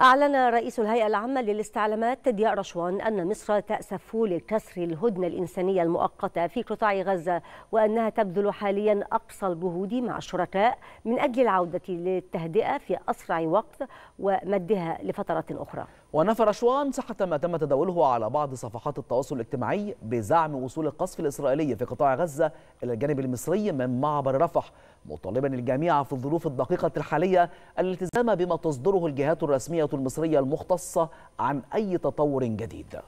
أعلن رئيس الهيئة العامة للاستعلامات تدياء رشوان أن مصر تأسف لكسر الهدنة الإنسانية المؤقتة في قطاع غزة وأنها تبذل حاليا أقصى الجهود مع الشركاء من أجل العودة للتهدئة في أسرع وقت ومدها لفترة أخرى ونفى رشوان صحة ما تم تداوله على بعض صفحات التواصل الاجتماعي بزعم وصول القصف الإسرائيلي في قطاع غزة إلى الجانب المصري من معبر رفح مطالبا الجميع في الظروف الدقيقة الحالية الالتزام بما تصدره الجهات الرسمية المصرية المختصة عن أي تطور جديد